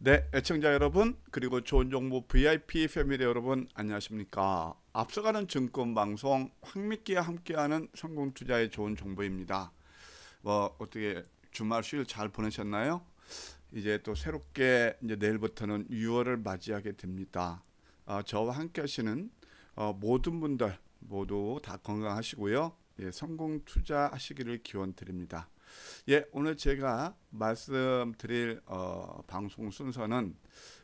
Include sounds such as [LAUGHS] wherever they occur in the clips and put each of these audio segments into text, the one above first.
네, 애청자 여러분 그리고 좋은 정보 VIP 패밀리 여러분 안녕하십니까? 앞서가는 증권 방송 황미끼와 함께하는 성공 투자의 좋은 정보입니다. 뭐 어떻게 주말 수요일 잘 보내셨나요? 이제 또 새롭게 이제 내일부터는 6월을 맞이하게 됩니다. 어, 저와 함께하시는 어, 모든 분들 모두 다 건강하시고요. 예, 성공 투자하시기를 기원 드립니다. 예, 오늘 제가 말씀드릴 어, 방송 순서는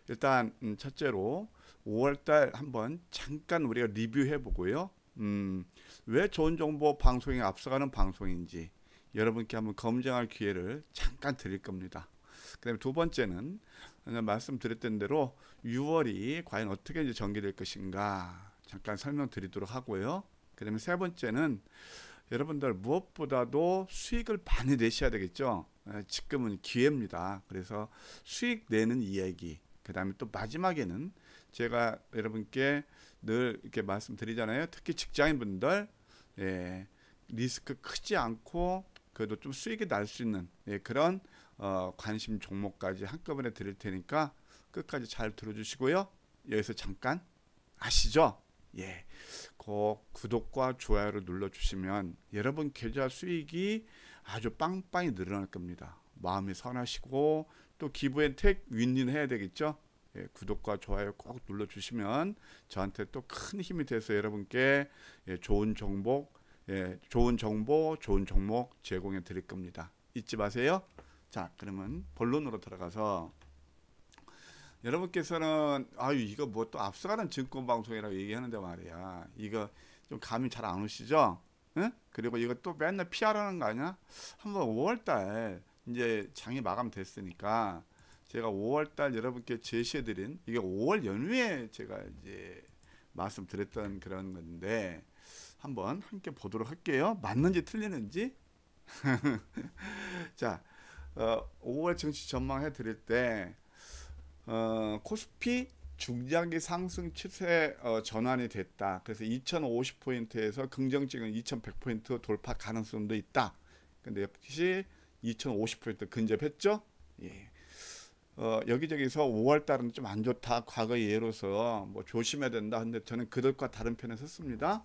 일단 음, 첫째로 5월달 한번 잠깐 우리가 리뷰해 보고요. 음, 왜 좋은 정보 방송이 앞서가는 방송인지 여러분께 한번 검증할 기회를 잠깐 드릴 겁니다. 그다음에 두 번째는 말씀드렸던 대로 6월이 과연 어떻게 이제 전개될 것인가 잠깐 설명드리도록 하고요. 그다음에 세 번째는 여러분들 무엇보다도 수익을 많이 내셔야 되겠죠. 예, 지금은 기회입니다. 그래서 수익 내는 이야기. 그 다음에 또 마지막에는 제가 여러분께 늘 이렇게 말씀드리잖아요. 특히 직장인분들, 예, 리스크 크지 않고 그래도 좀 수익이 날 수 있는 예, 그런 어, 관심 종목까지 한꺼번에 드릴 테니까 끝까지 잘 들어주시고요. 여기서 잠깐 아시죠? 예, 꼭 그 구독과 좋아요를 눌러주시면 여러분 계좌 수익이 아주 빵빵히 늘어날 겁니다. 마음이 선하시고 또 기부앤택 윈윈 해야 되겠죠. 예, 구독과 좋아요 꼭 눌러주시면 저한테 또 큰 힘이 돼서 여러분께 예, 좋은 정보, 예, 좋은 정보, 좋은 종목 제공해 드릴 겁니다. 잊지 마세요. 자, 그러면 본론으로 들어가서 여러분께서는 아유 이거 뭐 또 앞서가는 증권 방송이라고 얘기하는데 말이야 이거 좀 감이 잘 안 오시죠? 응? 그리고 이거 또 맨날 피하라는 거 아니야? 한번 5월달 이제 장이 마감됐으니까 제가 5월달 여러분께 제시해드린 이게 5월 연휴에 제가 이제 말씀드렸던 그런 건데 한번 함께 보도록 할게요. 맞는지 틀리는지. [LAUGHS] 자, 어, 5월 정시 전망해 드릴 때 어, 코스피 중장기 상승 추세 어, 전환이 됐다. 그래서 2050포인트에서 긍정적인 2100포인트 돌파 가능성도 있다. 근데 역시 2050포인트 근접했죠. 예. 어, 여기저기서 5월 달은 좀 안 좋다. 과거 예로서 뭐 조심해야 된다. 근데 저는 그들과 다른 편에 섰습니다.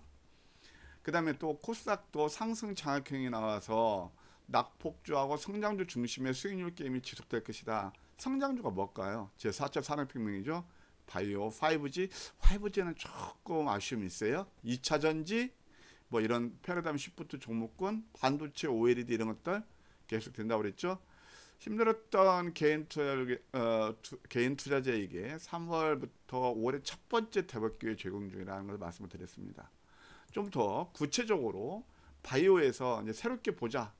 그 다음에 또 코스닥도 상승 장악형이 나와서 낙폭주하고 성장주 중심의 수익률 게임이 지속될 것이다. 성장주가 뭘까요? 제 4차 산업혁명이죠. 바이오, 5G. 5G는 조금 아쉬움이 있어요. 2차 전지, 뭐 이런 패러다임 시프트 종목군, 반도체 OLED 이런 것들 계속 된다고 그랬죠. 힘들었던 개인 투자 어, 투, 개인 투자자에게 3월부터 5월의 첫 번째 대박 기회 제공 중이라는 것 말씀을 드렸습니다. 좀 더 구체적으로 바이오에서 이제 새롭게 보자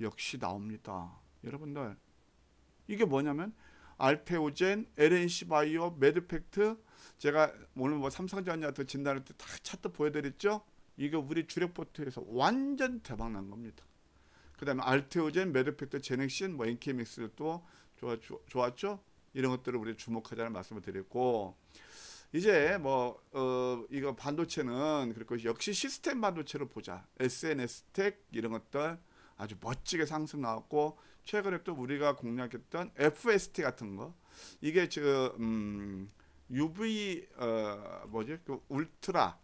역시 나옵니다. 여러분들 이게 뭐냐면 알페오젠, LNC 바이오, 메드팩트 제가 오늘 뭐 삼성전자 더 진단할 때다 차트 보여드렸죠. 이게 우리 주력 포트에서 완전 대박 난 겁니다. 그 다음에 알테오젠, 메드팩트, 제넥신, 뭐 NKMX도 좋았죠. 이런 것들을 우리 주목하자는 말씀을 드렸고 이제 뭐 어, 이거 반도체는 그리고 역시 시스템 반도체를 보자. SNS 텍 이런 것들 아주 멋지게 상승 나왔고 최근에 또 우리가 공략했던 FST 같은 거 이게 지금 음, UV 어, 뭐지 그 울트라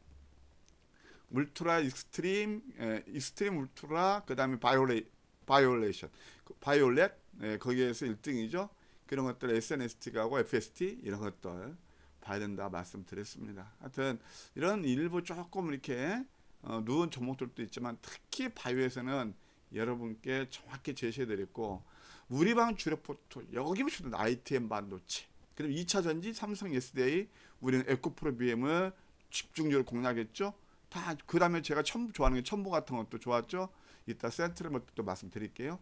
울트라 익스트림 에, 익스트림 울트라 그다음에 바이올레 바이올레이션 그 바이올렛 예, 거기에서 1등이죠 그런 것들 SNST하고 FST 이런 것들 봐야 된다 말씀드렸습니다 하여튼 이런 일부 조금 이렇게 어, 누운 종목들도 있지만 특히 바이오에서는 여러분께 정확히 제시해드렸고 우리 방 주력 포털 여기부터 ITM 반도체 그럼 2차 전지 삼성 SDA 우리는 에코프로 BM을 집중적으로 공략했죠. 다 그다음에 제가 첨 좋아하는 게 첨보 같은 것도 좋았죠. 이따 센트럴 또 말씀드릴게요.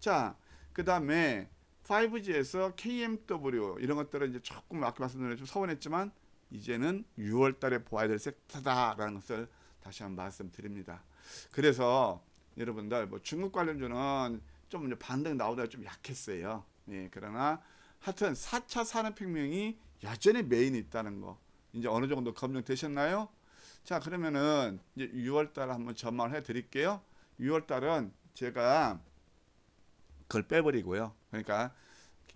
자, 그다음에 5G에서 KMW 이런 것들은 이제 조금 아까 말씀드린 좀 서운했지만 이제는 6월 달에 보아야 될 섹터다라는 것을 다시 한번 말씀드립니다. 그래서 여러분들 뭐 중국 관련주는 좀 반등 나오다가 좀 약했어요. 예, 그러나 하여튼 4차 산업혁명이 여전히 메인이 있다는 거 이제 어느 정도 검증되셨나요? 자 그러면은 이제 6월달 한번 전망을 해드릴게요. 6월달은 제가 그걸 빼버리고요. 그러니까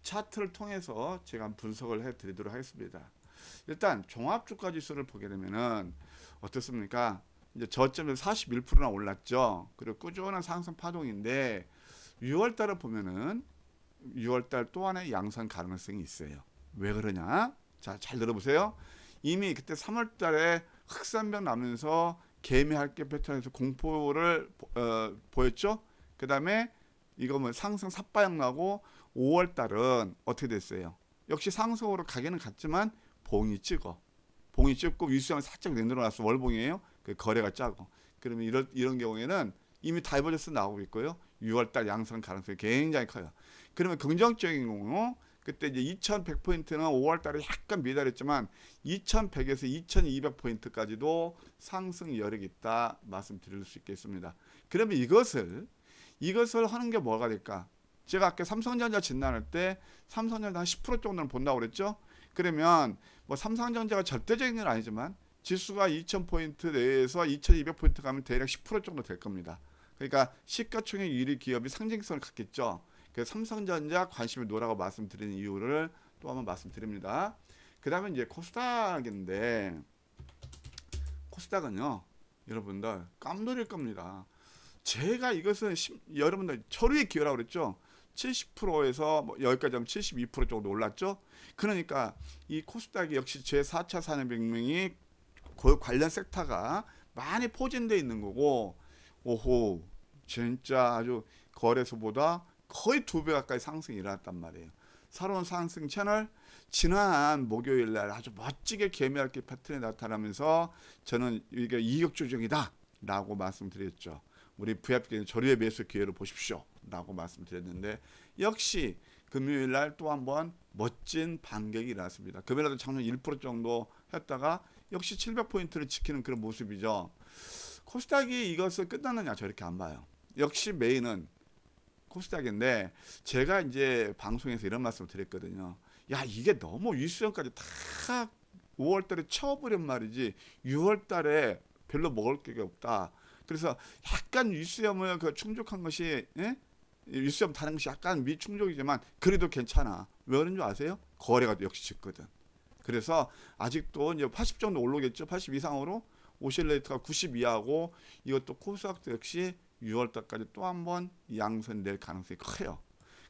차트를 통해서 제가 분석을 해드리도록 하겠습니다. 일단 종합주가지수를 보게 되면은 어떻습니까? 이제 저점에서 41%나 올랐죠. 그리고 꾸준한 상승 파동인데 6월 달을 보면은 6월 달또 하나의 양산 가능성이 있어요. 왜 그러냐? 자, 잘 들어보세요. 이미 그때 3월 달에 흑산병 나면서 개미할게 패턴에서 공포를 어, 보였죠. 그 다음에 이거 뭐 상승 삿바양 나고 5월 달은 어떻게 됐어요? 역시 상승으로 가게는 갔지만 봉이 찍어. 봉이 찍고 위수형 살짝 내려놨어. 월봉이에요. 그 거래가 짜고 그러면 이런 이런 경우에는 이미 다이버저스 나오고 있고요. 6월달 양성 가능성이 굉장히 커요. 그러면 긍정적인 경우 그때 이제 2,100포인트는 5월달에 약간 미달했지만 2,100에서 2,200포인트까지도 상승 여력이 있다 말씀드릴 수 있겠습니다. 그러면 이것을 이것을 하는 게 뭐가 될까? 제가 아까 삼성전자 진단할 때 삼성전자 한 10% 정도는 본다고 그랬죠? 그러면 뭐 삼성전자가 절대적인 건 아니지만 지수가 2000포인트 내에서 2200포인트 가면 대략 10% 정도 될 겁니다. 그러니까 시가총액 1위 기업이 상징성을 갖겠죠. 그 삼성전자 관심을 놓으라고 말씀드리는 이유를 또 한번 말씀드립니다. 그 다음에 이제 코스닥인데 코스닥은요. 여러분들 깜놀일 겁니다. 제가 이것은 심, 여러분들 철의 기회라고 그랬죠. 70%에서 뭐 여기까지 하면 72% 정도 올랐죠. 그러니까 이 코스닥이 역시 제4차 산업혁명이 그 관련 섹터가 많이 포진돼 있는 거고 오호 진짜 아주 거래소보다 거의 두 배 가까이 상승이 일어났단 말이에요. 새로운 상승 채널 지난 목요일 날 아주 멋지게 개미핥기 패턴이 나타나면서 저는 이게 이격 조정이다 라고 말씀드렸죠. 우리 VIP는 저리의 매수 기회로 보십시오 라고 말씀드렸는데 역시 금요일 날 또 한번 멋진 반격이 일어습니다 금요일에도 작년 1% 정도 했다가 역시 700포인트를 지키는 그런 모습이죠. 코스닥이 이것을 끝났느냐 저렇게 안 봐요. 역시 메인은 코스닥인데 제가 이제 방송에서 이런 말씀을 드렸거든요. 야 이게 너무 위수형까지 다 5월달에 쳐버린 말이지 6월달에 별로 먹을 게 없다. 그래서 약간 위수염을 그 충족한 것이 예? 위수염 다른 것이 약간 미충족이지만 그래도 괜찮아. 왜 그런 줄 아세요? 거래가 역시 짓거든. 그래서 아직도 이제 80 정도 올르겠죠. 80 이상으로 오실레이트가 90 이하고 이것도 코스닥도 역시 6월달까지 또 한번 양선될 가능성이 커요.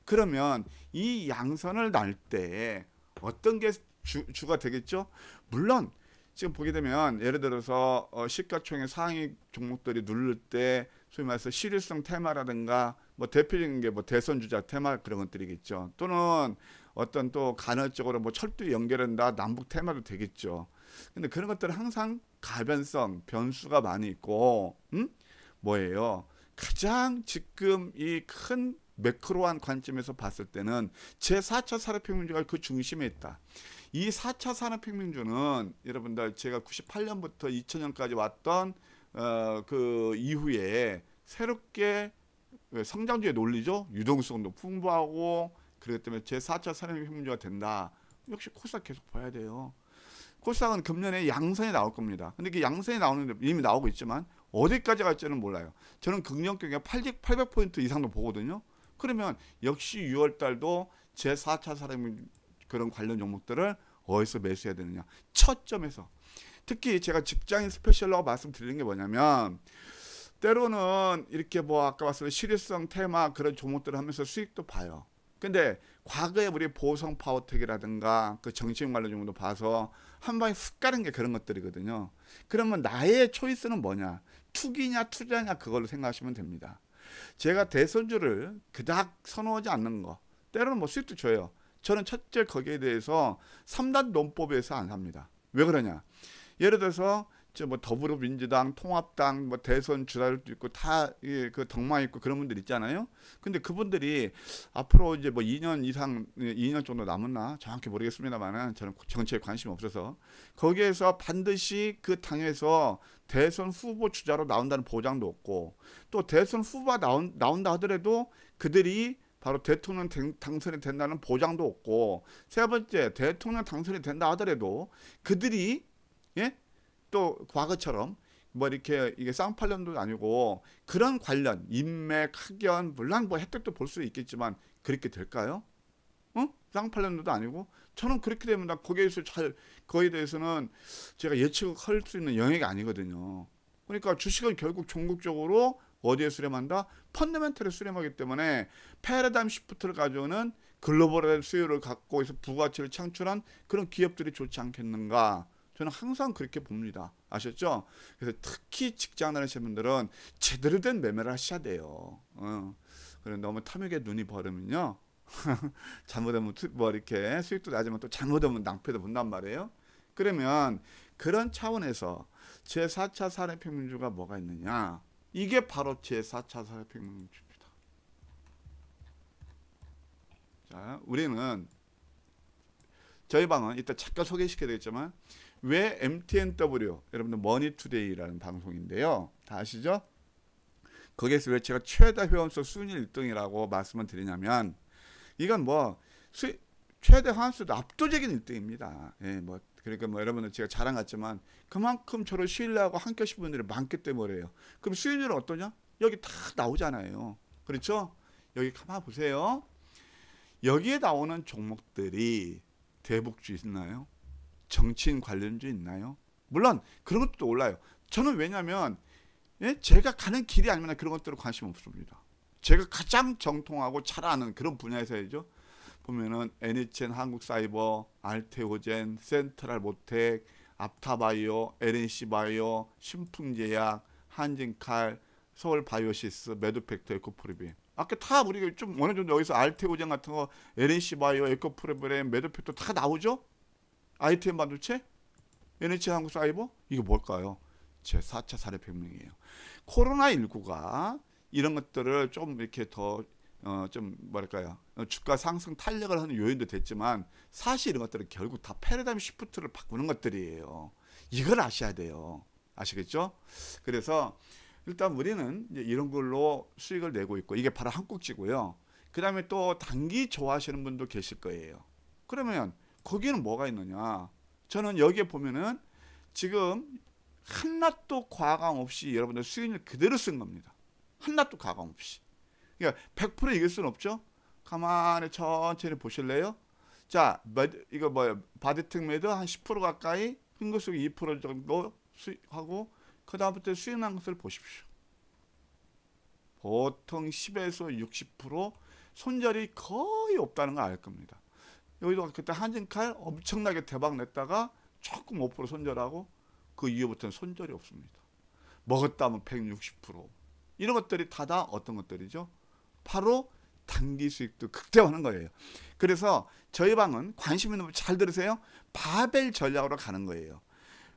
그러면 이 양선을 날 때 어떤 게 주, 주가 되겠죠? 물론 지금 보게 되면 예를 들어서 어, 시가총액 상위 종목들이 누를 때 소위 말해서 실효성 테마라든가 뭐 대표적인 게뭐 대선 주자 테마 그런 것들이겠죠. 또는 어떤 또 간헐적으로 뭐 철도 연결한다 남북 테마도 되겠죠. 근데 그런 것들은 항상 가변성 변수가 많이 있고 음? 뭐예요? 가장 지금 이 큰 매크로한 관점에서 봤을 때는 제4차 산업혁명주가 그 중심에 있다. 이 4차 산업혁명주는 여러분들 제가 98년부터 2000년까지 왔던 어, 그 이후에 새롭게 성장주의 논리죠. 유동성도 풍부하고 그렇기 때문에 제4차 산업혁명주가 된다. 역시 코스닥 계속 봐야 돼요. 코스닥은 금년에 양산이 나올 겁니다. 근데 그 양산이 나오는데 이미 나오고 있지만 어디까지 갈지는 몰라요. 저는 긍정격에 800포인트 이상도 보거든요. 그러면 역시 6월 달도 제4차 산업 그런 관련 종목들을 어디서 매수해야 되느냐. 첫 점에서. 특히 제가 직장인 스페셜러가 말씀드리는 게 뭐냐면 때로는 이렇게 뭐 아까 말씀드 실효성 테마 그런 종목들을 하면서 수익도 봐요. 근데 과거에 우리 보성 파워텍이라든가 그 정신 관련 정도 봐서 한 방에 훅 가는 게 그런 것들이거든요. 그러면 나의 초이스는 뭐냐? 투기냐 투자냐 그걸로 생각하시면 됩니다. 제가 대선주를 그닥 선호하지 않는 거. 때로는 뭐 수익도 줘요. 저는 첫째 거기에 대해서 3단 논법에서 안삽니다왜 그러냐? 예를 들어서 저뭐 더불어민주당, 통합당, 뭐 대선 주자들도 있고 다그 덕망 있고 그런 분들 있잖아요. 근데 그분들이 앞으로 이제 뭐 2년 이상 2년 정도 남았나 정확히 모르겠습니다만은 저는 정치에 관심이 없어서 거기에서 반드시 그 당에서 대선 후보 주자로 나온다는 보장도 없고 또 대선 후보가 나온, 나온다 하더라도 그들이 바로 대통령 당선이 된다는 보장도 없고 세 번째 대통령 당선이 된다 하더라도 그들이 예? 또 과거처럼 뭐 이렇게 이게 쌍팔년도 아니고 그런 관련 인맥 학연 물론 뭐 혜택도 볼 수 있겠지만 그렇게 될까요? 어? 쌍팔년도도 아니고 저는 그렇게 되면 나 거기에서 잘 거기에 대해서는 제가 예측할 수 있는 영역이 아니거든요. 그러니까 주식은 결국 종국적으로 어디에 수렴한다? 펀더멘털에 수렴하기 때문에 패러다임 시프트를 가져오는 글로벌한 수요를 갖고 해서 부가치를 창출한 그런 기업들이 좋지 않겠는가 저는 항상 그렇게 봅니다. 아셨죠? 그래서 특히 직장 다니시는 분들은 제대로 된 매매를 하셔야 돼요. 어. 그래 너무 탐욕에 눈이 버리면요. [LAUGHS] 잘못하면 뭐 이렇게 수익도 나지만 또 잘못하면 낭패도 본단 말이에요. 그러면 그런 차원에서 제4차 산업혁명주가 뭐가 있느냐? 이게 바로 제4차 산업혁명주입니다. 자, 우리는 저희 방은 이따 잠깐 소개시켜야 되겠지만 왜 MTNW 여러분들 머니투데이라는 방송인데요. 다 아시죠? 거기에서 왜 제가 최다 회원수 순위 1등이라고 말씀을 드리냐면 이건 뭐 수, 최대 회수도 압도적인 1등입니다. 예, 뭐 그러니까 뭐 여러분들 제가 자랑 같지만 그만큼 저를 신뢰하고 함께하신 분들이 많기 때문에요. 그럼 수익률은 어떠냐? 여기 다 나오잖아요. 그렇죠? 여기 가만 보세요. 여기에 나오는 종목들이 대북주 있나요? 정치인 관련주 있나요? 물론 그런 것도 올라요. 저는 왜냐하면 예? 제가 가는 길이 아니면 그런 것들은 관심 없습니다. 제가 가장 정통하고 잘 아는 그런 분야에서죠. 보면은 NHN 한국사이버, 알테오젠, 센트럴 모텍, 압타바이오, LNC바이오, 신풍제약, 한진칼, 서울바이오시스, 메드팩터, 에코프리비. 아까 다 우리가 좀 어느 정도 여기서 알테오젠 같은 거, LNC바이오, 에코프리비랑 메드팩터 다 나오죠? 아이템 반도체, NH 한국 사이버 이게 뭘까요? 제 4차 사례 혁명이에요 코로나 19가 이런 것들을 좀 이렇게 더 어, 좀 뭐랄까요 어, 주가 상승 탄력을 하는 요인도 됐지만 사실 이런 것들은 결국 다 패러다임 시프트를 바꾸는 것들이에요. 이걸 아셔야 돼요. 아시겠죠? 그래서 일단 우리는 이런 걸로 수익을 내고 있고 이게 바로 한국지고요. 그 다음에 또 단기 좋아하시는 분도 계실 거예요. 그러면 거기는 뭐가 있느냐? 저는 여기에 보면은 지금 한낱도 과감 없이 여러분들 수익률 그대로 쓴 겁니다. 한낱도 과감 없이. 그러니까 100% 이길 수는 없죠. 가만히 천천히 보실래요? 자, 이거 뭐야? 바디특 매드 한10% 가까이 흥거수2% 정도 수익하고 그 다음부터 수익난 것을 보십시오. 보통 10에서 60% 손절이 거의 없다는 걸 알 겁니다. 여기도 그때 한진칼 엄청나게 대박 냈다가 조금 5% 손절하고 그 이후부터는 손절이 없습니다. 먹었다면 160% 이런 것들이 다 다 어떤 것들이죠? 바로 단기 수익도 극대화하는 거예요. 그래서 저희 방은 관심 있는 분 잘 들으세요. 바벨 전략으로 가는 거예요.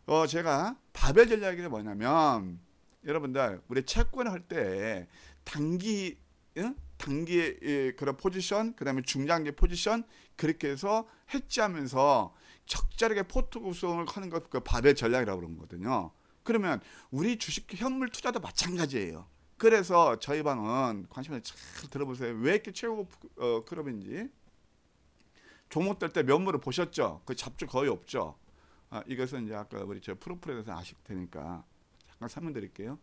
어 제가 바벨 전략이 뭐냐면 여러분들 우리 채권 할때 단기 응? 단기의 그런 포지션, 그 다음에 중장기 포지션 그렇게 해서 해지하면서 적절하게 포트 구성을 하는 것그 바벨 전략이라고 그러거든요. 그러면 우리 주식 현물 투자도 마찬가지예요. 그래서 저희 방은 관심을 잘 들어보세요. 왜 이렇게 최고 어, 클럽인지 종목 될때 면모를 보셨죠? 그 잡주 거의 없죠. 아, 이것은 이제 아까 우리 저 프로필에 서 아실 테니까 잠깐 설명드릴게요.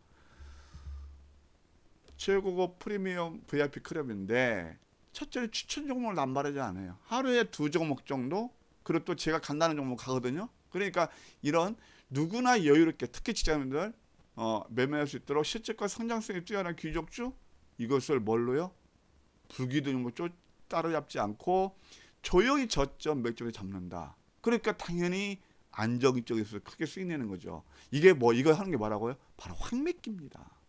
최고급 프리미엄 VIP 클럽인데 첫째는 추천 종목을 남발하지 않아요. 하루에 두 종목 정도 그리고 또 제가 간다는 종목 가거든요. 그러니까 이런 누구나 여유롭게 특히 직장인들 어, 매매할 수 있도록 실적과 성장성이 뛰어난 귀족주 이것을 뭘로요? 불기둥 뭐 따로잡지 않고 조용히 저점 맥점에 잡는다. 그러니까 당연히 안정적인 쪽에서 크게 수익내는 거죠. 이게 뭐 이거 하는 게 뭐라고요? 바로 황맥기입니다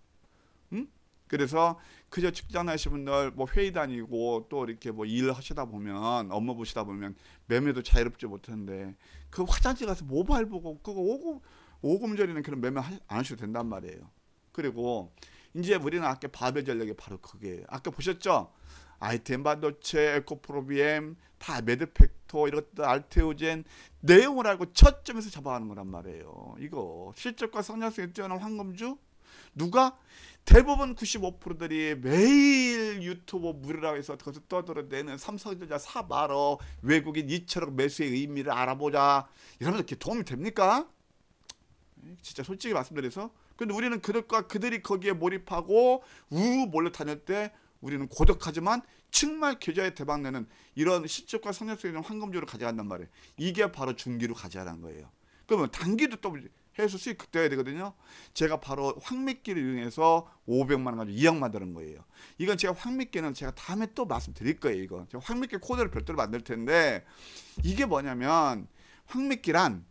그래서 그저 직장 하시는 분들 뭐 회의 다니고 또 이렇게 뭐일 하시다 보면 업무 보시다 보면 매매도 자유롭지 못한데 그 화장실 가서 모바일 보고 그거 오금 오금 절이는 그런 매매 안 하셔도 된단 말이에요. 그리고 이제 우리는 아까 바벨 전략이 바로 그게 아까 보셨죠? 아이템 반도체, 에코프로비엠, 다 메드팩토, 이것들 알테오젠 내용을 알고 첫점에서 잡아가는 거란 말이에요. 이거 실적과 성약성이 뛰어난 황금주 누가 대부분 95%들이 매일 유튜브 무료라고 해서 그것을 떠들어대는 삼성전자 사바로 외국인 이철학 매수의 의미를 알아보자 이러면서 이렇게 도움이 됩니까? 진짜 솔직히 말씀드려서 근데 우리는 그들과 그들이 거기에 몰입하고 우 몰려 다닐 때 우리는 고독하지만 정말 계좌에 대박내는 이런 실적과 성장성 있는 황금주를 가져간단 말이에요. 이게 바로 중기로 가져가는 거예요. 그러면 단기도 또 해서 수익 극대화해야 되거든요. 제가 바로 황미끼를 이용해서 500만 원 가지고 2억 만드는 거예요. 이건 제가 황미끼는 제가 다음에 또 말씀드릴 거예요. 이건 제가 황미끼 코드를 별도로 만들 텐데 이게 뭐냐면 황미끼란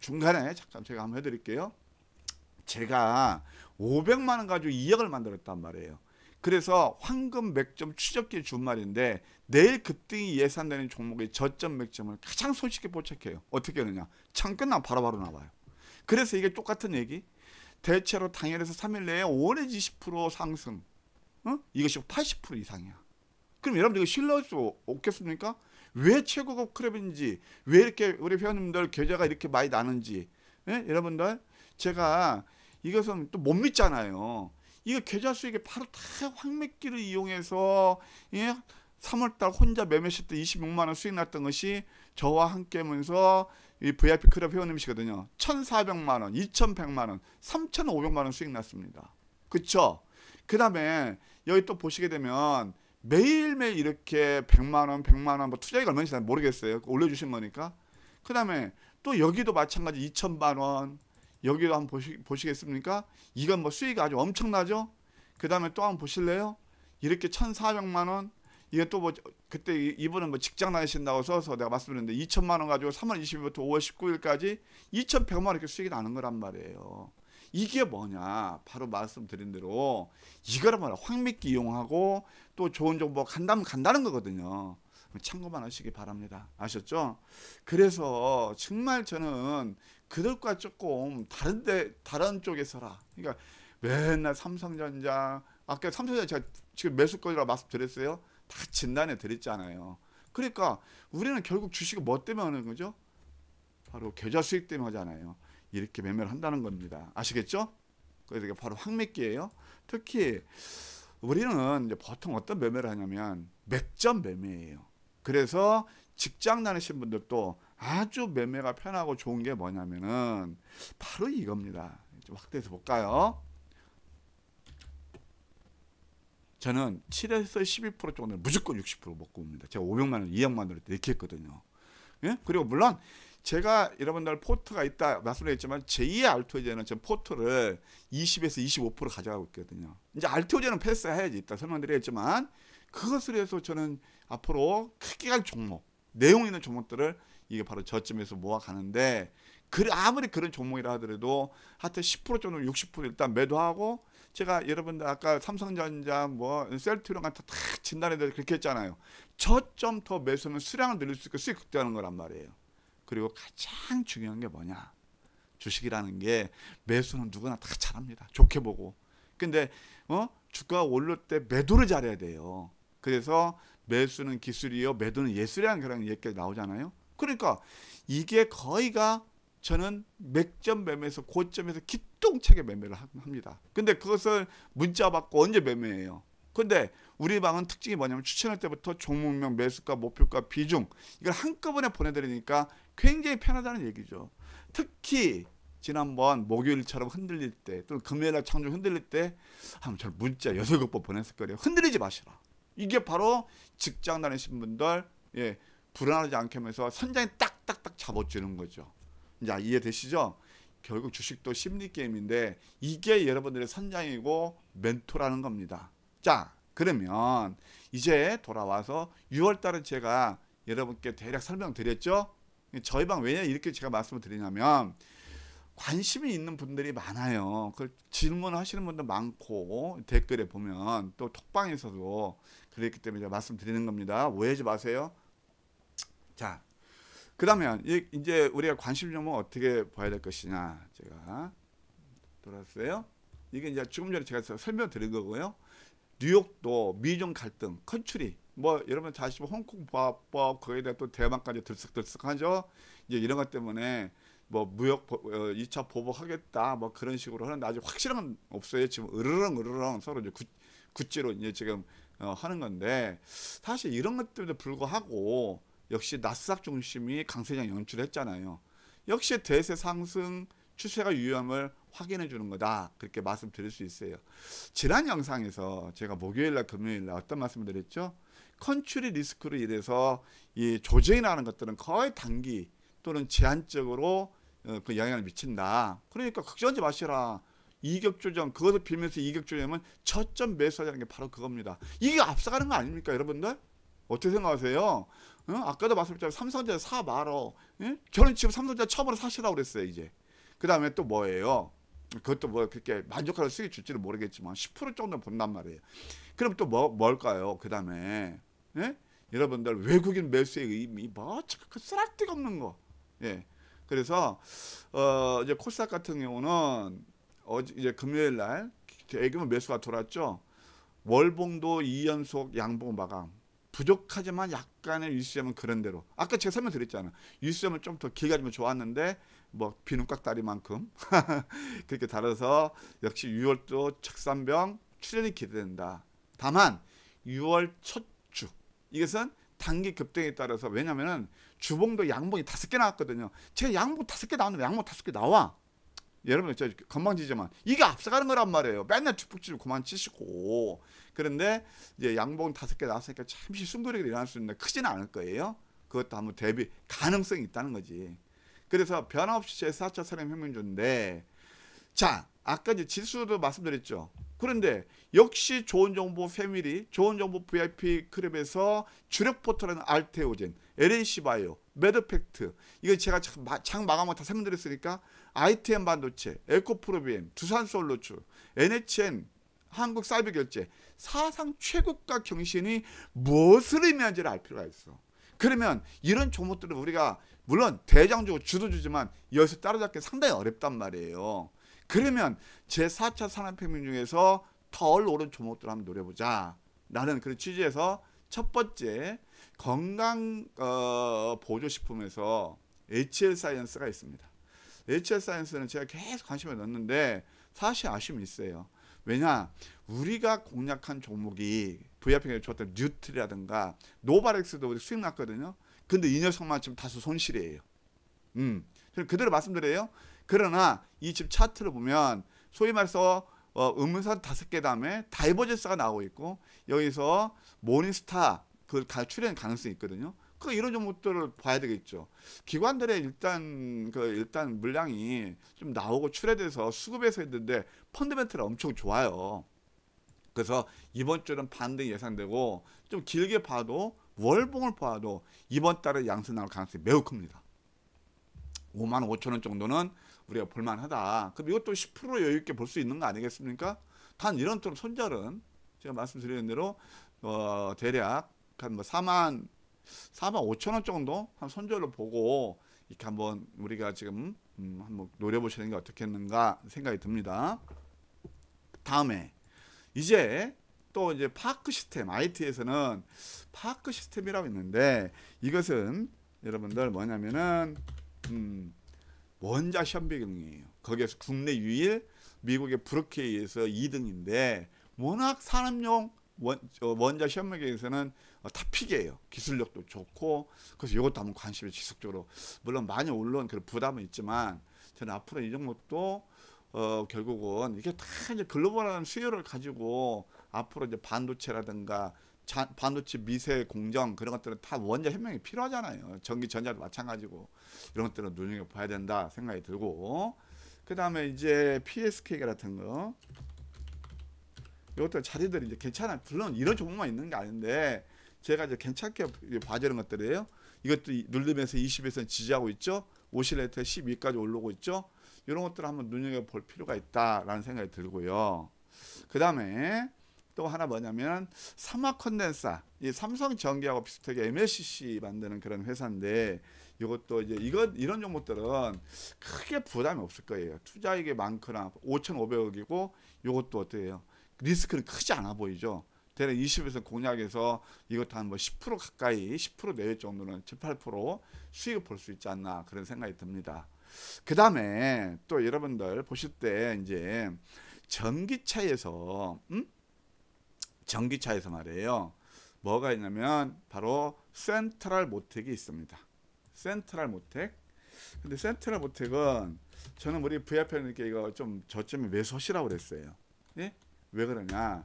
중간에 잠깐 제가 한번 해드릴게요. 제가 500만 원 가지고 2억을 만들었단 말이에요. 그래서 황금 맥점 추적기에 준 말인데 내일 급등이 예상되는 종목의 저점 맥점을 가장 손쉽게 포착해요. 어떻게 하느냐. 창 끝나면 바로바로 나와요. 그래서 이게 똑같은 얘기. 대체로 당일에서 3일 내에 5원에서 20% 상승. 어? 이것이 80% 이상이야. 그럼 여러분들 이거 신뢰할 수 없겠습니까? 왜 최고급 크랩인지 왜 이렇게 우리 회원님들 계좌가 이렇게 많이 나는지 예? 여러분들 제가 이것은 또못 믿잖아요. 이거 계좌 수익에 바로 다 황매기를 이용해서 예? 3월달 혼자 매매했을 때 26만원 수익 났던 것이 저와 함께면서 이 VIP 클럽 회원님이시거든요. 1,400만원, 2,100만원, 3,500만원 수익 났습니다. 그쵸? 그 다음에 여기 또 보시게 되면 매일매일 이렇게 100만원, 100만원 뭐 투자액 얼마인지 잘 모르겠어요. 올려주신 거니까. 그 다음에 또 여기도 마찬가지 2,000만원, 여기도 한번 보시, 보시겠습니까? 이건 뭐 수익이 아주 엄청나죠? 그 다음에 또 한번 보실래요? 이렇게 1,400만 원 이게 또뭐 그때 이분은 뭐 직장 다니신다고 써서 내가 말씀드렸는데 2천만 원 가지고 3월 20일부터 5월 19일까지 2,100만 원 이렇게 수익이 나는 거란 말이에요. 이게 뭐냐? 바로 말씀드린 대로 이거를 말이야 뭐 황미끼 이용하고 또 좋은 정보 간다면 간다는 거거든요. 참고만 하시기 바랍니다. 아셨죠? 그래서 정말 저는 그들과 조금 다른데 다른 쪽에 서라. 그러니까 맨날 삼성전자 아까 삼성전자 제가 지금 매수 거라 말씀드렸어요. 다 진단해 드렸잖아요. 그러니까 우리는 결국 주식을 뭐 때문에 하는 거죠? 바로 계좌 수익 때문에 하잖아요. 이렇게 매매를 한다는 겁니다. 아시겠죠? 그래서 바로 황매기예요. 특히 우리는 이제 보통 어떤 매매를 하냐면 맥점 매매예요. 그래서 직장 다니신 분들도 아주 매매가 편하고 좋은 게 뭐냐면은 바로 이겁니다. 좀 확대해서 볼까요? 저는 7에서 12% 정도는 무조건 60% 먹고 옵니다. 제가 500만 원, 2억만 원을 이렇게 했거든요. 예? 그리고 물론 제가 여러분들 포트가 있다 말씀드렸지만 제2의 알토제는 지금 포트를 20에서 25% 가져가고 있거든요. 이제 알토제는 패스해야지 있다 설명드렸지만 그것을 해서 저는 앞으로 크기간 종목, 내용 있는 종목들을 이게 바로 저점에서 모아가는데 그 아무리 그런 종목이라 하더라도 하여튼 10% 정도 60% 일단 매도하고 제가 여러분들 아까 삼성전자 뭐 셀트리온 같은 다 진단해서 그렇게 했잖아요. 저점 더 매수하면 수량을 늘릴 수 있고 수익 극대하는 거란 말이에요. 그리고 가장 중요한 게 뭐냐? 주식이라는 게 매수는 누구나 다 잘합니다. 좋게 보고. 근데 어? 주가 오를 때 매도를 잘해야 돼요. 그래서 매수는 기술이요, 매도는 예술이라는 그런 얘기가 나오잖아요. 그러니까 이게 거의가 저는 맥점 매매에서 고점에서 기똥차게 매매를 합니다. 근데 그것을 문자 받고 언제 매매해요? 근데 우리 방은 특징이 뭐냐면 추천할 때부터 종목명, 매수가, 목표가, 비중 이걸 한꺼번에 보내드리니까 굉장히 편하다는 얘기죠. 특히 지난번 목요일처럼 흔들릴 때 또는 금요일날 창조 흔들릴 때 한번 저 문자 여섯 개 보냈을 거예요. 흔들리지 마시라. 이게 바로 직장 다니신 분들 예, 불안하지 않게 하면서 선장이 딱딱딱 잡아주는 거죠. 자 이해되시죠? 결국 주식도 심리 게임인데 이게 여러분들의 선장이고 멘토라는 겁니다. 자 그러면 이제 돌아와서 6월달은 제가 여러분께 대략 설명드렸죠. 저희 방 왜냐 이렇게 제가 말씀을 드리냐면 관심이 있는 분들이 많아요. 그 질문하시는 분도 많고 댓글에 보면 또 톡방에서도 그랬기 때문에 제가 말씀드리는 겁니다. 오해하지 마세요. 자, 그다음에 이제 우리가 관심 종목 어떻게 봐야 될 것이냐 제가 돌았어요. 이게 이제 조금 전에 제가 설명드린 거고요. 뉴욕도 미중 갈등, 컨츄리 뭐 여러분 다시 홍콩 법 거기에 대해 또 대만까지 들썩들썩하죠. 이제 이런 것 때문에 뭐 무역 어, 이차 보복하겠다 뭐 그런 식으로 하는데 아직 확실한 건 없어요. 지금 으르렁 으르렁 서로 이제 굿, 굿로 이제 지금 어, 하는 건데 사실 이런 것들도 불구하고 역시 나스닥 중심이 강세장 연출했잖아요. 역시 대세 상승 추세가 유효함을 확인해 주는 거다. 그렇게 말씀드릴 수 있어요. 지난 영상에서 제가 목요일날 금요일날 어떤 말씀을 드렸죠? 컨츄리 리스크로 인해서 이 조정이라는 것들은 거의 단기 또는 제한적으로 어, 그 영향을 미친다. 그러니까 걱정하지 마시라. 이격 조정 그것을 빌면서 이격 조정은 저점 매수하자는 게 바로 그겁니다. 이게 앞서가는 거 아닙니까 여러분들? 어떻게 생각하세요? 어? 아까도 말씀드렸잖아요. 삼성전자 사 말어. 예? 저는 지금 삼성전자 처음으로 사시라고 그랬어요. 이제. 그 다음에 또 뭐예요? 그것도 뭐 그렇게 만족하는 수익이 줄지는 모르겠지만 10% 정도 본단 말이에요. 그럼 또 뭐, 뭘까요? 그 다음에 예? 여러분들 외국인 매수의 의미 뭐쓰라데가 그 없는 거. 예. 그래서 어 이제 코스닥 같은 경우는 어제 이제 금요일 날 대규모 매수가 돌았죠. 월봉도 2연속 양봉 마감. 부족하지만 약간의 일시험은 그런 대로. 아까 제가 설명드렸잖아. 요 일시험은 좀더 길게 가지면 좋았는데 뭐 비누깍다리만큼 [LAUGHS] 그렇게 달아서 역시 6월도 착산병 출현이 기대된다. 다만 6월 첫 주 이것은 단기 급등에 따라서 왜냐면은 주봉도 양봉이 다섯 개 나왔거든요. 제 양봉 다섯 개 나왔는데 양봉 다섯 개 나와. 여러분 저 건방지지만 이게 앞서가는 거란 말이에요. 맨날 축복질 그만 치시고 그런데 이제 양봉 다섯 개 나왔으니까 참실순돌이가 일어날 수 있는데 크지는 않을 거예요. 그것도 한번 대비 가능성이 있다는 거지. 그래서 변화없이제사차 산업혁명주인데 자 아까 이제 지수도 말씀드렸죠. 그런데 역시 좋은 정보 패밀리, 좋은 정보 VIP 클럽에서 주력 포털은 알테오젠, LAC 바이오, 메드팩트 이거 제가 장 마감을 다 설명드렸으니까 ITM 반도체, 에코프로비엠, 두산솔루츠, NHN, 한국사이버결제 사상 최고가 경신이 무엇을 의미하는지를 알 필요가 있어. 그러면 이런 종목들을 우리가 물론 대장주고 주도주지만 여기서 따라잡기 상당히 어렵단 말이에요. 그러면 제4차 산업혁명 중에서 덜 오른 종목들 한번 노려보자. 라는 그런 취지에서 첫 번째 건강 어, 보조식품에서 HL 사이언스가 있습니다. HR 사이언스는 제가 계속 관심을 넣었는데 사실 아쉬움이 있어요. 왜냐 우리가 공략한 종목이 VIP에게 줬던 뉴트라든가 리 노바렉스도 우리 수익 났거든요. 근데 이 녀석만 지금 다소 손실이에요. 음, 그대로 말씀드려요. 그러나 이 집 차트를 보면 소위 말해서 어, 음문산 다섯 개 다음에 다이버젠스가 나오고 있고 여기서 모닝스타 그 출연 가능성이 있거든요. 그 이런 종목들을 봐야 되겠죠. 기관들의 일단 그 일단 물량이 좀 나오고 출해돼서 수급에서 했는데 펀드멘트가 엄청 좋아요. 그래서 이번 주는 반등 예상되고 좀 길게 봐도 월봉을 봐도 이번 달에 양세 나올 가능성이 매우 큽니다. 5만 5천 원 정도는 우리가 볼만하다. 그럼 이것도 10% 여유 있게 볼 수 있는 거 아니겠습니까? 단 이런 쪽 손절은 제가 말씀드린 대로 어, 대략 한뭐 4만 4만 5천 원 정도 한 손절로 보고 이렇게 한번 우리가 지금 음, 한번 노려보시는 게 어떻겠는가 생각이 듭니다. 다음에 이제 또 이제 파크 시스템 IT에서는 파크 시스템이라고 있는데 이것은 여러분들 뭐냐면은 음, 원자 현배경이에요. 거기에서 국내 유일 미국의 브루케이에서 2등인데 워낙 산업용 원, 원자 시험에서는 탑픽이에요. 어, 기술력도 좋고 그래서 이것도 한번 관심을 지속적으로 물론 많이 올라온 그런 부담은 있지만 저는 앞으로 이런것도 어, 결국은 이게 다 이제 글로벌한 수요를 가지고 앞으로 이제 반도체라든가 자, 반도체 미세 공정 그런 것들은 다 원자 혁명이 필요하잖아요. 전기 전자도 마찬가지고 이런 것들은 눈여겨 봐야 된다 생각이 들고 그다음에 이제 PSK 같은 거 이것도 자리들이 이제 괜찮아. 물론 이런 종목만 있는 게 아닌데 제가 이제 괜찮게 봐주는 것들이에요. 이것도 누르면서 20에서 지지하고 있죠. 오실레터 12까지 올라고 있죠. 이런 것들을 한번 눈여겨볼 필요가 있다라는 생각이 들고요. 그 다음에 또 하나 뭐냐면 삼화 컨덴사 이 삼성 전기하고 비슷하게 MLCC 만드는 그런 회사인데 이것도 이제 이것 이런 종목들은 크게 부담이 없을 거예요 투자액이 많거나 5,500억이고 이것도 어때요 리스크는 크지 않아 보이죠 대략 20에서 공약에서 이것도 한 뭐 10% 가까이 10% 내외 정도는 18% 수익을 볼 수 있지 않나 그런 생각이 듭니다. 그 다음에 또 여러분들 보실 때 이제 전기차에서 음? 전기차에서 말이에요. 뭐가 있냐면 바로 센트럴 모텍이 있습니다. 센트럴 모텍. 근데 센트럴 모텍은 저는 우리 VIP님께 이거 좀 저점이 왜소시라고 그랬어요. 예? 왜 그러냐?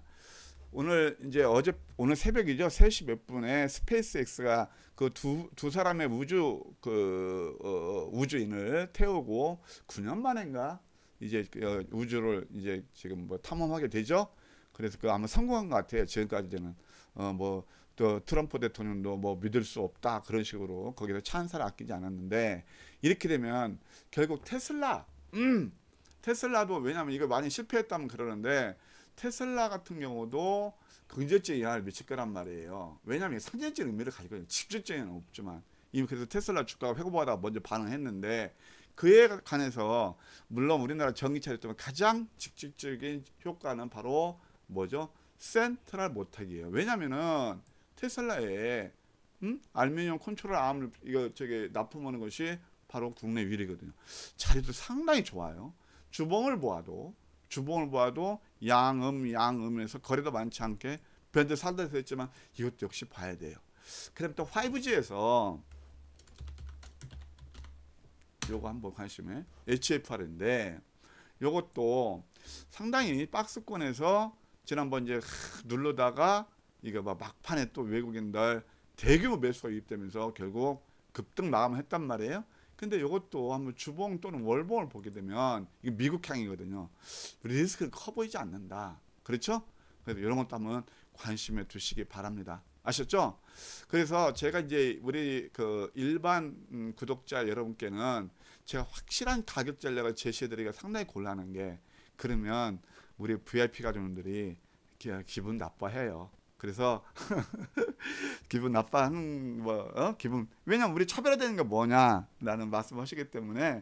오늘 이제 어제 오늘 새벽이죠. 3시 몇 분에 스페이스X가 그 두 두 사람의 우주 그 어, 우주인을 태우고 9년 만인가 이제 그, 어, 우주를 이제 지금 뭐 탐험하게 되죠. 그래서 그 아마 성공한 것 같아요. 지금까지는 어 뭐 또 트럼프 대통령도 뭐 믿을 수 없다 그런 식으로 거기서 찬사를 아끼지 않았는데 이렇게 되면 결국 테슬라 음 테슬라도 왜냐하면 이거 많이 실패했다면 그러는데 테슬라 같은 경우도 긍정적인 영향을 미칠 거란 말이에요. 왜냐하면 상징적인 의미를 가지고 있는 직접적인 없지만 이미 그래서 테슬라 주가가 회고보다 먼저 반응했는데 그에 관해서 물론 우리나라 전기차를 때문 가장 직접적인 효과는 바로 뭐죠? 센트럴 모탁이에요. 왜냐면은 테슬라에 음? 알루미늄 컨트롤 암을 이거 저기 납품하는 것이 바로 국내 위일거든요 자리도 상당히 좋아요. 주봉을 보아도 주봉을 보아도 양음 양음에서 거리도 많지 않게 변들 산다해서 했지만 이것도 역시 봐야 돼요. 그럼 또 5G에서 요거 한번 관심에 HFR인데 요것도 상당히 박스권에서 지난번 이제 눌러다가 이거 막 막판에 또 외국인들 대규모 매수가 유입되면서 결국 급등 마감했단 말이에요. 근데 이것도 한번 주봉 또는 월봉을 보게 되면 이게 미국향이거든요. 리스크가 커 보이지 않는다. 그렇죠? 그래서 이런 것도 한번 관심에 두시기 바랍니다. 아셨죠? 그래서 제가 이제 우리 그 일반 음, 구독자 여러분께는 제가 확실한 가격 전략을 제시해드리기가 상당히 곤란한 게 그러면 우리 VIP 가족들이 기분 나빠해요. 그래서 [LAUGHS] 기분 나빠하는 뭐 어? 기분 왜냐면 우리 차별화되는 게 뭐냐라는 말씀하시기 때문에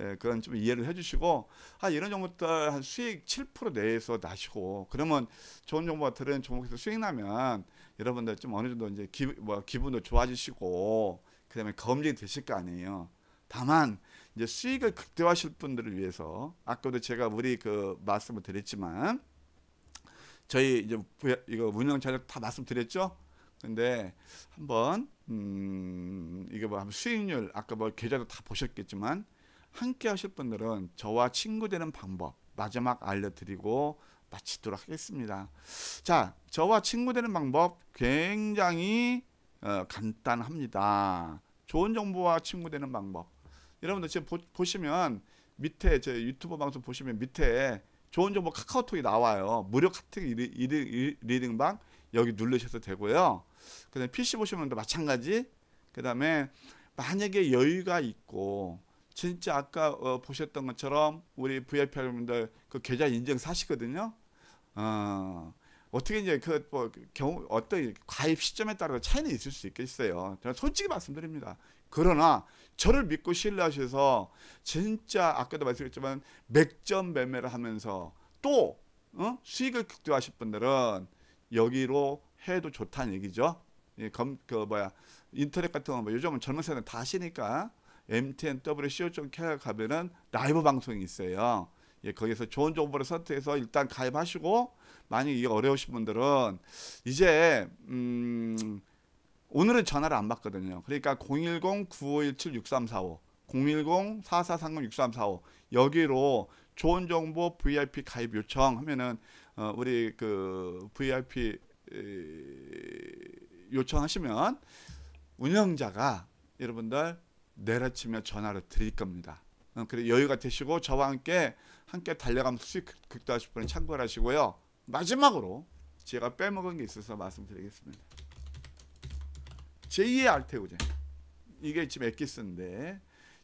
예, 그런 좀 이해를 해주시고 아 이런 정보들 한 수익 7% 내에서 나시고 그러면 좋은 정보 들은 종목에서 수익 나면 여러분들 좀 어느 정도 이제 기, 뭐 기분도 좋아지시고 그다음에 검증이 되실 거 아니에요. 다만 이제 수익을 극대화하실 분들을 위해서 아까도 제가 우리 그 말씀을 드렸지만 저희 이제 이거 운영 전략 다 말씀드렸죠. 근데 한번 음 이거 뭐 수익률 아까 뭐 계좌도 다 보셨겠지만 함께 하실 분들은 저와 친구 되는 방법 마지막 알려드리고 마치도록 하겠습니다. 자, 저와 친구 되는 방법 굉장히 어, 간단합니다. 좋은 정보와 친구 되는 방법. 여러분들 지금 보, 시면 밑에 제 유튜브 방송 보시면 밑에 좋은 정보 카카오톡이 나와요. 무료 카톡 리딩방 여기 누르셔도 되고요. 그다음 PC 보시면 마찬가지. 그다음에 만약에 여유가 있고 진짜 아까 어, 보셨던 것처럼 우리 VIP 여러분들 그 계좌 인증 사시거든요. 어, 어떻게 이제 그뭐 경우 어떤 가입 시점에 따라 차이는 있을 수 있겠어요. 저는 솔직히 말씀드립니다. 그러나 저를 믿고 신뢰하셔서 진짜 아까도 말씀드렸지만 맥점 매매를 하면서 또 어? 수익을 극대화하실 분들은 여기로 해도 좋다는 얘기죠. 예, 검, 그 뭐야 인터넷 같은 거뭐 요즘은 젊은 세대 다 하시니까 MTN w c o c a r 가면은 라이브 방송이 있어요. 예, 거기서 좋은 정보를 선택해서 일단 가입하시고 만약 이게 어려우신 분들은 이제 음 오늘은 전화를 안 받거든요. 그러니까 010-9517-6345 1 0 4 4 3 0 6 3 4 5 여기로 좋은 정보 VIP 가입 요청 하면은 어, 우리 그 VIP 요청하시면 운영자가 여러분들 내려치며 전화를 드릴 겁니다. 어, 그래 여유가 되시고 저와 함께 함께 달려가면 수익 극도하실 은 참고를 하시고요. 마지막으로 제가 빼먹은 게 있어서 말씀드리겠습니다. 제2의 알테오젠 이게 지금 엑기스인데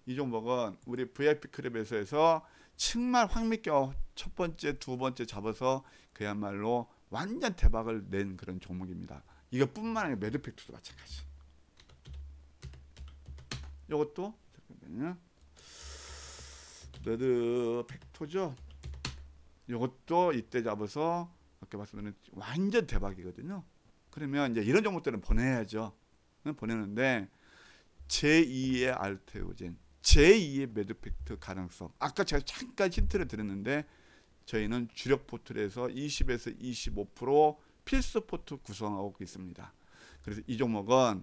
이 종목은 우리 VIP 크랩에서 해서 정말 황미겨 첫 번째 두 번째 잡아서 그야말로 완전 대박을 낸 그런 종목입니다. 이것뿐만 아니라 매드팩트도 마찬가지. 이것도 매드팩토죠. 이것도 이때 잡아서 이렇게 봤으면 완전 대박이거든요. 그러면 이제 이런 종목들은 보내야죠. 보내는데 제2의 알테오젠, 제2의 매드팩트 가능성. 아까 제가 잠깐 힌트를 드렸는데 저희는 주력 포트에서 20에서 25% 필수 포트 구성하고 있습니다. 그래서 이 종목은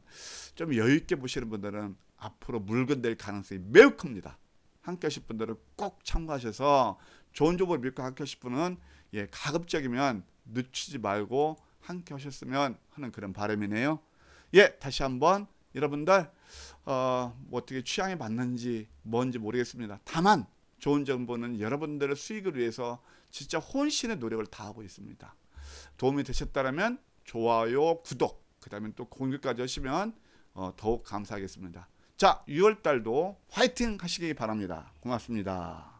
좀 여유 있게 보시는 분들은 앞으로 물건될 가능성이 매우 큽니다. 함께 하실 분들은 꼭 참고하셔서 좋은 조보를 믿고 함께 하실 분은 예, 가급적이면 늦추지 말고 함께 하셨으면 하는 그런 바람이네요. 예, 다시 한번 여러분들 어, 뭐 어떻게 취향에 맞는지 뭔지 모르겠습니다. 다만 좋은 정보는 여러분들의 수익을 위해서 진짜 혼신의 노력을 다하고 있습니다. 도움이 되셨다면 좋아요, 구독, 그 다음에 또 공유까지 하시면 어, 더욱 감사하겠습니다. 자, 6월달도 화이팅 하시기 바랍니다. 고맙습니다.